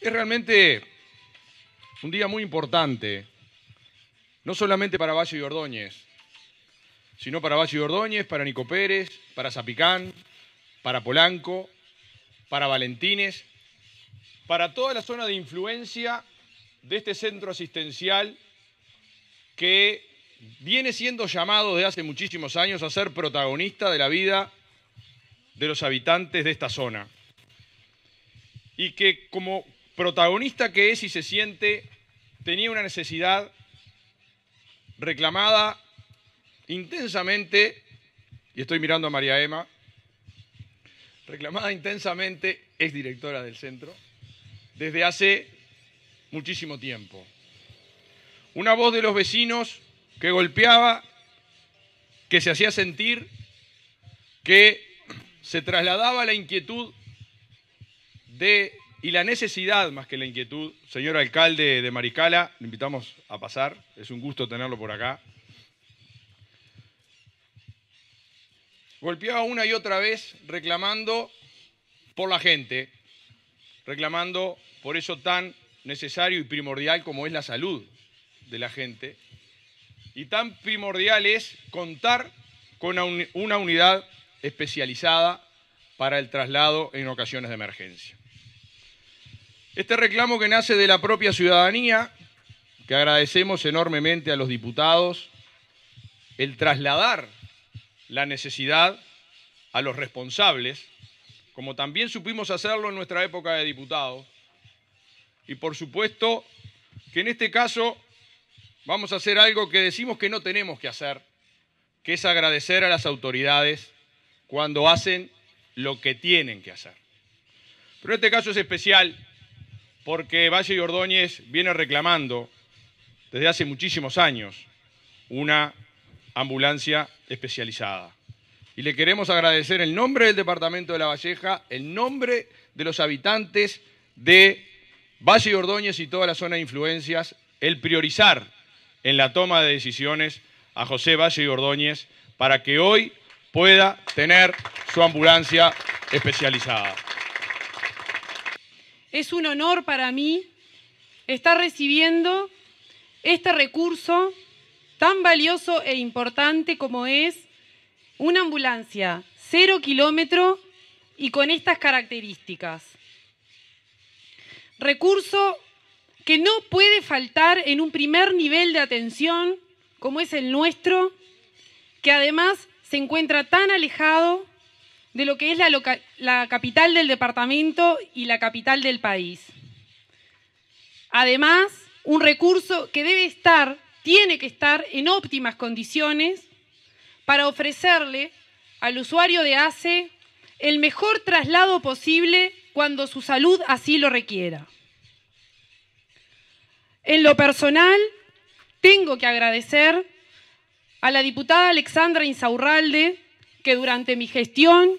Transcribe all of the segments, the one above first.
Es realmente un día muy importante, no solamente para Valle y Ordóñez, sino para Valle y Ordóñez, para Nico Pérez, para Zapicán, para Polanco, para Valentines, para toda la zona de influencia de este centro asistencial que viene siendo llamado desde hace muchísimos años a ser protagonista de la vida de los habitantes de esta zona. Y que como protagonista que es y se siente, tenía una necesidad reclamada intensamente, y estoy mirando a María Emma, reclamada intensamente, es directora del centro, desde hace muchísimo tiempo. Una voz de los vecinos que golpeaba, que se hacía sentir, que se trasladaba la inquietud de y la necesidad, más que la inquietud, señor alcalde de Maricala, le invitamos a pasar, es un gusto tenerlo por acá. Golpeaba una y otra vez reclamando por la gente, reclamando por eso tan necesario y primordial como es la salud de la gente. Y tan primordial es contar con una unidad especializada para el traslado en ocasiones de emergencia. Este reclamo que nace de la propia ciudadanía, que agradecemos enormemente a los diputados, el trasladar la necesidad a los responsables, como también supimos hacerlo en nuestra época de diputados, y por supuesto que en este caso vamos a hacer algo que decimos que no tenemos que hacer, que es agradecer a las autoridades cuando hacen lo que tienen que hacer. Pero este caso es especial porque Valle y Ordóñez viene reclamando desde hace muchísimos años una ambulancia especializada. Y le queremos agradecer el nombre del Departamento de La Valleja, el nombre de los habitantes de Valle y Ordóñez y toda la zona de influencias, el priorizar en la toma de decisiones a José Valle y Ordóñez para que hoy pueda tener su ambulancia especializada. Es un honor para mí estar recibiendo este recurso tan valioso e importante como es una ambulancia cero kilómetro y con estas características. Recurso que no puede faltar en un primer nivel de atención como es el nuestro, que además se encuentra tan alejado de lo que es la, capital del departamento y la capital del país. Además, un recurso que debe estar, tiene que estar en óptimas condiciones para ofrecerle al usuario de ACE el mejor traslado posible cuando su salud así lo requiera. En lo personal, tengo que agradecer a la diputada Alexandra Insaurralde que durante mi gestión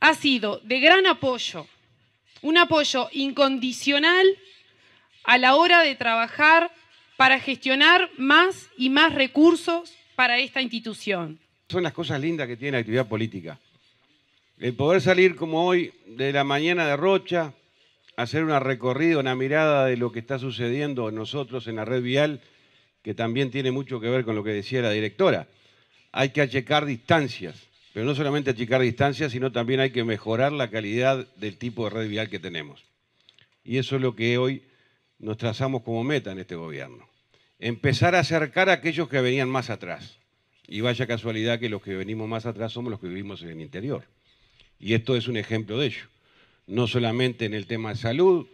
ha sido de gran apoyo, un apoyo incondicional a la hora de trabajar para gestionar más y más recursos para esta institución. Son las cosas lindas que tiene la actividad política. El poder salir como hoy de la mañana de Rocha, hacer una recorrido, una mirada de lo que está sucediendo nosotros en la red vial, que también tiene mucho que ver con lo que decía la directora. Hay que achecar distancias. Pero no solamente achicar distancias, sino también hay que mejorar la calidad del tipo de red vial que tenemos. Y eso es lo que hoy nos trazamos como meta en este gobierno. Empezar a acercar a aquellos que venían más atrás. Y vaya casualidad que los que venimos más atrás somos los que vivimos en el interior. Y esto es un ejemplo de ello. No solamente en el tema de salud,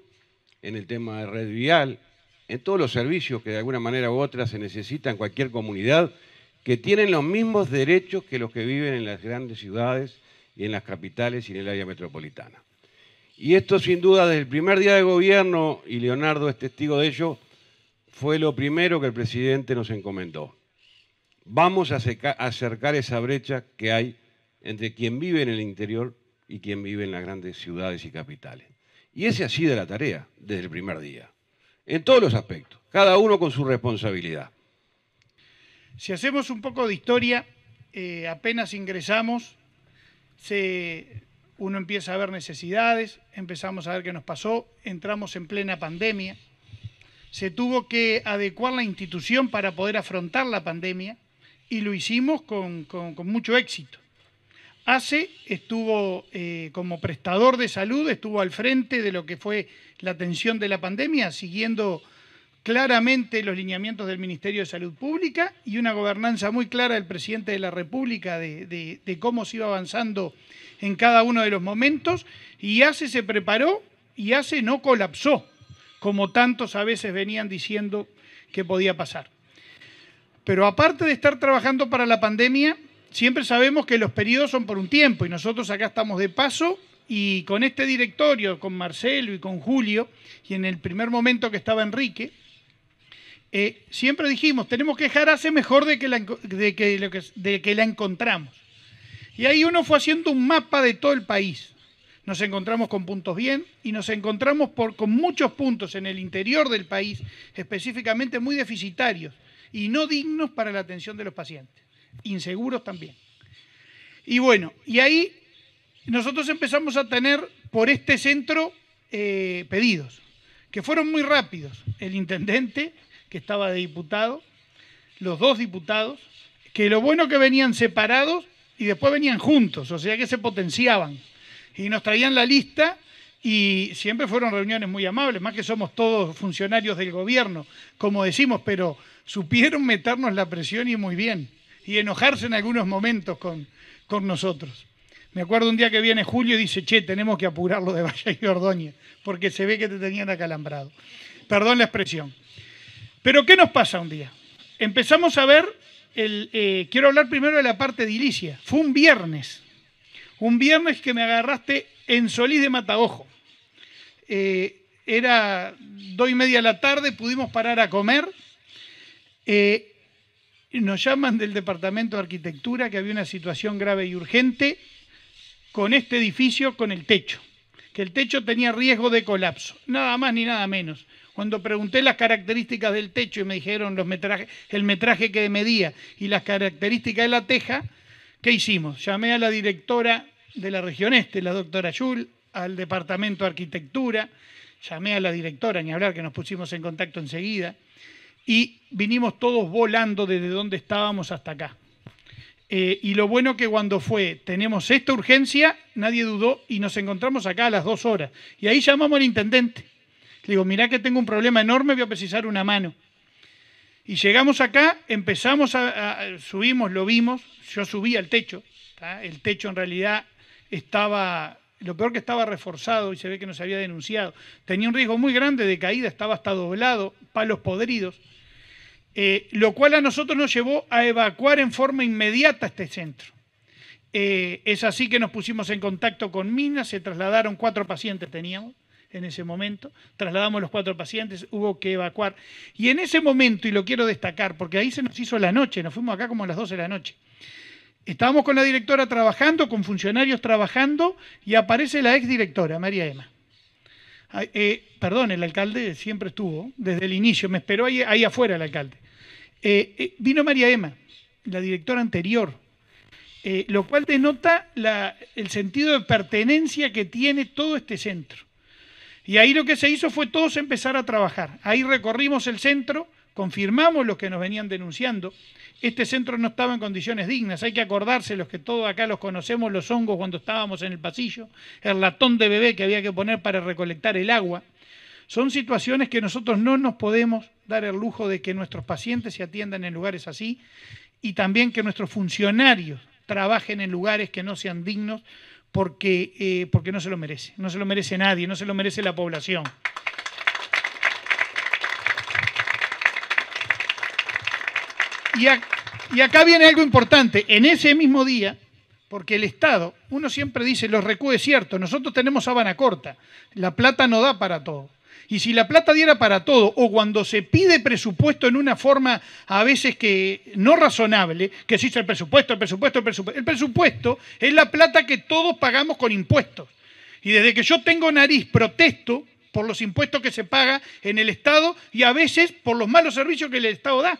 en el tema de red vial, en todos los servicios que de alguna manera u otra se necesitan en cualquier comunidad que tienen los mismos derechos que los que viven en las grandes ciudades y en las capitales y en el área metropolitana. Y esto sin duda desde el primer día de gobierno, y Leonardo es testigo de ello, fue lo primero que el presidente nos encomendó. Vamos a acercar esa brecha que hay entre quien vive en el interior y quien vive en las grandes ciudades y capitales. Y ese ha sido la tarea desde el primer día, en todos los aspectos, cada uno con su responsabilidad. Si hacemos un poco de historia, eh, apenas ingresamos, uno empieza a ver necesidades, empezamos a ver qué nos pasó, entramos en plena pandemia, se tuvo que adecuar la institución para poder afrontar la pandemia y lo hicimos con, mucho éxito. ACE estuvo eh, como prestador de salud, estuvo al frente de lo que fue la atención de la pandemia, siguiendo claramente los lineamientos del Ministerio de Salud Pública y una gobernanza muy clara del presidente de la República de, cómo se iba avanzando en cada uno de los momentos. Y ACE se preparó y ACE no colapsó, como tantos a veces venían diciendo que podía pasar. Pero aparte de estar trabajando para la pandemia, siempre sabemos que los periodos son por un tiempo y nosotros acá estamos de paso y con este directorio, con Marcelo y con Julio, y en el primer momento que estaba Enrique, eh, siempre dijimos, tenemos que dejar hace mejor de que, la, de, que, la encontramos. Y ahí uno fue haciendo un mapa de todo el país. Nos encontramos con puntos bien y nos encontramos con muchos puntos en el interior del país, específicamente muy deficitarios y no dignos para la atención de los pacientes, inseguros también. Y bueno, y ahí nosotros empezamos a tener por este centro eh, pedidos, que fueron muy rápidos. El intendente que estaba de diputado, los dos diputados, que lo bueno que venían separados y después venían juntos, o sea que se potenciaban. Y nos traían la lista y siempre fueron reuniones muy amables, más que somos todos funcionarios del gobierno, como decimos, pero supieron meternos la presión y muy bien, y enojarse en algunos momentos con, nosotros. Me acuerdo un día que viene Julio y dice, che, tenemos que apurarlo de Valle y Ordóñez, porque se ve que te tenían acalambrado. Perdón la expresión. Pero ¿qué nos pasa un día? Empezamos a ver, el, eh, quiero hablar primero de la parte edilicia. Fue un viernes, un viernes que me agarraste en Solís de Mataojo. Eh, era dos y media de la tarde, pudimos parar a comer. Eh, nos llaman del Departamento de Arquitectura que había una situación grave y urgente con este edificio, con el techo, que el techo tenía riesgo de colapso, nada más ni nada menos. Cuando pregunté las características del techo y me dijeron los el metraje que medía y las características de la teja, ¿qué hicimos? Llamé a la directora de la región este, la doctora Yul, al departamento de arquitectura, llamé a la directora, ni hablar que nos pusimos en contacto enseguida, y vinimos todos volando desde donde estábamos hasta acá. Eh, y lo bueno que cuando fue, tenemos esta urgencia, nadie dudó y nos encontramos acá a las dos horas. Y ahí llamamos al intendente. Le digo, mirá que tengo un problema enorme, voy a precisar una mano. Y llegamos acá, empezamos a, subimos, lo vimos, yo subí al techo. El techo en realidad estaba, lo peor que estaba reforzado y se ve que no se había denunciado. Tenía un riesgo muy grande de caída, estaba hasta doblado, palos podridos. Eh, lo cual a nosotros nos llevó a evacuar en forma inmediata este centro. Eh, es así que nos pusimos en contacto con Minas, se trasladaron cuatro pacientes teníamos, en ese momento. Trasladamos los cuatro pacientes, hubo que evacuar. Y en ese momento, y lo quiero destacar, porque ahí se nos hizo la noche, nos fuimos acá como a las 12 de la noche. Estábamos con la directora trabajando, con funcionarios trabajando, y aparece la ex directora María Emma. Eh, perdón, el alcalde siempre estuvo, desde el inicio, me esperó ahí, afuera el alcalde. Eh, eh, vino María Emma, la directora anterior, lo cual denota el sentido de pertenencia que tiene todo este centro. Y ahí lo que se hizo fue todos empezar a trabajar. Ahí recorrimos el centro, confirmamos los que nos venían denunciando. Este centro no estaba en condiciones dignas. Hay que acordarse, los que todos acá los conocemos, los hongos cuando estábamos en el pasillo, el latón de bebé que había que poner para recolectar el agua. Son situaciones que nosotros no nos podemos dar el lujo de que nuestros pacientes se atiendan en lugares así y también que nuestros funcionarios trabajen en lugares que no sean dignos porque, eh, porque no se lo merece. No se lo merece nadie, no se lo merece la población. Y, y acá viene algo importante. En ese mismo día, porque el Estado, uno siempre dice, los recú es cierto, nosotros tenemos sábana corta, la plata no da para todo y si la plata diera para todo, o cuando se pide presupuesto en una forma a veces que no razonable, que se el presupuesto, el presupuesto, el presupuesto. El presupuesto es la plata que todos pagamos con impuestos. Y desde que yo tengo nariz protesto por los impuestos que se paga en el Estado y a veces por los malos servicios que el Estado da.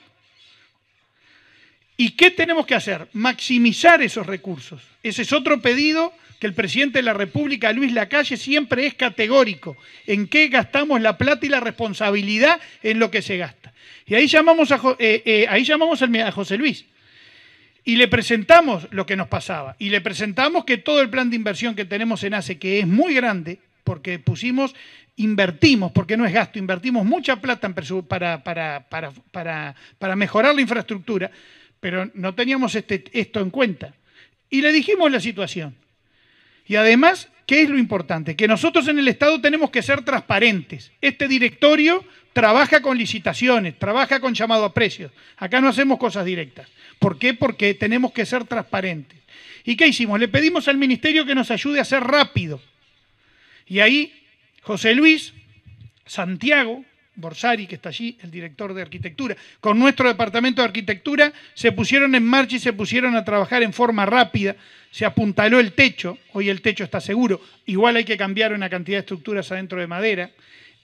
¿Y qué tenemos que hacer? Maximizar esos recursos. Ese es otro pedido que el presidente de la República, Luis Lacalle, siempre es categórico en qué gastamos la plata y la responsabilidad en lo que se gasta. Y ahí llamamos a, eh, eh, José Luis. Y le presentamos lo que nos pasaba. Y le presentamos que todo el plan de inversión que tenemos en ACE, que es muy grande, porque pusimos, invertimos, porque no es gasto, invertimos mucha plata para, mejorar la infraestructura, pero no teníamos este, esto en cuenta. Y le dijimos la situación. Y además, ¿qué es lo importante? Que nosotros en el Estado tenemos que ser transparentes. Este directorio trabaja con licitaciones, trabaja con llamado a precios. Acá no hacemos cosas directas. ¿Por qué? Porque tenemos que ser transparentes. ¿Y qué hicimos? Le pedimos al Ministerio que nos ayude a ser rápido. Y ahí José Luis, Santiago, Borsari, que está allí, el director de arquitectura, con nuestro departamento de arquitectura, se pusieron en marcha y se pusieron a trabajar en forma rápida, se apuntaló el techo, hoy el techo está seguro, igual hay que cambiar una cantidad de estructuras adentro de madera,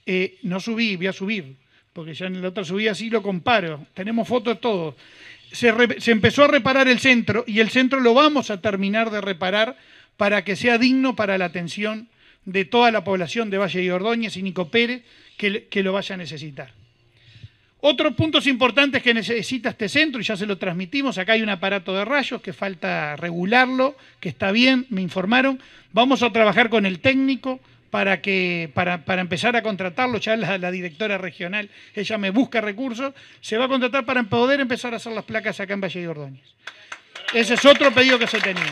eh, no subí, voy a subir, porque ya en la otra subí así lo comparo, tenemos fotos de todo. Se, empezó a reparar el centro y el centro lo vamos a terminar de reparar para que sea digno para la atención de toda la población de Valle de Ordóñez y Nico que, lo vaya a necesitar. Otros puntos importantes que necesita este centro, y ya se lo transmitimos, acá hay un aparato de rayos que falta regularlo, que está bien, me informaron. Vamos a trabajar con el técnico para, que, para, empezar a contratarlo, ya la, la, directora regional, ella me busca recursos, se va a contratar para poder empezar a hacer las placas acá en Valle de Ordóñez. Ese es otro pedido que se tenía.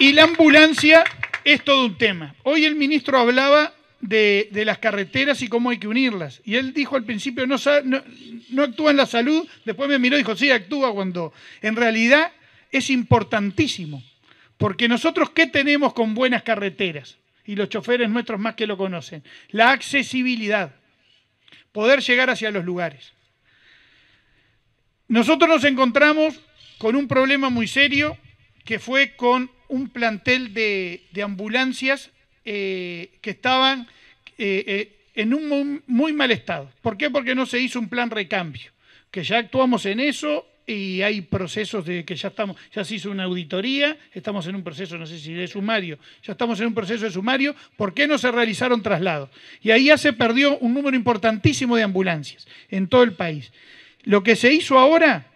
Y la ambulancia es todo un tema. Hoy el ministro hablaba de, las carreteras y cómo hay que unirlas. Y él dijo al principio, no actúa en la salud, después me miró y dijo, sí, actúa cuando... En realidad es importantísimo, porque nosotros qué tenemos con buenas carreteras, y los choferes nuestros más que lo conocen, la accesibilidad, poder llegar hacia los lugares. Nosotros nos encontramos con un problema muy serio que fue con un plantel de, ambulancias eh, que estaban eh, eh, en un muy, mal estado. ¿Por qué? Porque no se hizo un plan recambio, que ya actuamos en eso y hay procesos de que ya estamos, ya se hizo una auditoría, estamos en un proceso, no sé si de sumario, ya estamos en un proceso de sumario, ¿por qué no se realizaron traslados? Y ahí ya se perdió un número importantísimo de ambulancias en todo el país. Lo que se hizo ahora,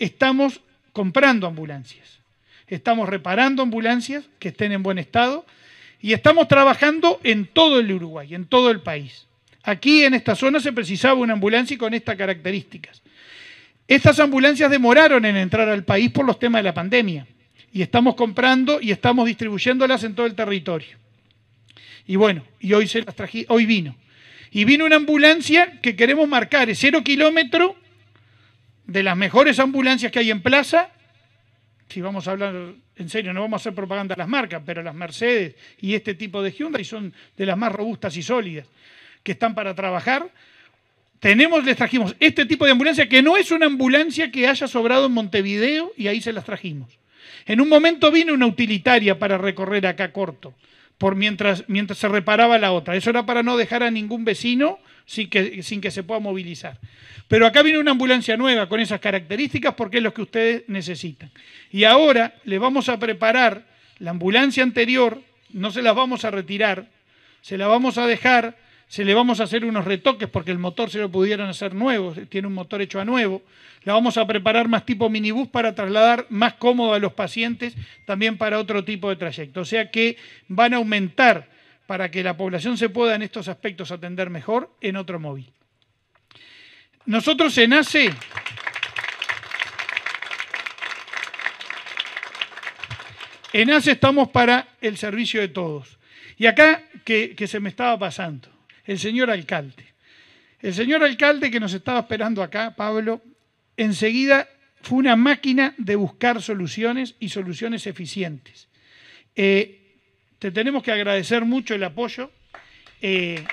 estamos comprando ambulancias estamos reparando ambulancias que estén en buen estado y estamos trabajando en todo el Uruguay, en todo el país. Aquí en esta zona se precisaba una ambulancia con estas características. Estas ambulancias demoraron en entrar al país por los temas de la pandemia y estamos comprando y estamos distribuyéndolas en todo el territorio. Y bueno, y hoy se las hoy vino. Y vino una ambulancia que queremos marcar, es cero kilómetro de las mejores ambulancias que hay en plaza si vamos a hablar en serio, no vamos a hacer propaganda de las marcas, pero las Mercedes y este tipo de Hyundai son de las más robustas y sólidas, que están para trabajar. Tenemos, les trajimos este tipo de ambulancia que no es una ambulancia que haya sobrado en Montevideo y ahí se las trajimos. En un momento vino una utilitaria para recorrer acá corto, por mientras, mientras se reparaba la otra. Eso era para no dejar a ningún vecino sin que, se pueda movilizar. Pero acá viene una ambulancia nueva con esas características porque es lo que ustedes necesitan. Y ahora les vamos a preparar la ambulancia anterior, no se las vamos a retirar, se la vamos a dejar, se le vamos a hacer unos retoques porque el motor se lo pudieron hacer nuevo, tiene un motor hecho a nuevo. La vamos a preparar más tipo minibús para trasladar más cómodo a los pacientes, también para otro tipo de trayecto. O sea que van a aumentar para que la población se pueda en estos aspectos atender mejor en otro móvil. Nosotros en ACE... En ACE estamos para el servicio de todos. Y acá que, se me estaba pasando, el señor alcalde. El señor alcalde que nos estaba esperando acá, Pablo, enseguida fue una máquina de buscar soluciones y soluciones eficientes. Eh, te tenemos que agradecer mucho el apoyo. Eh,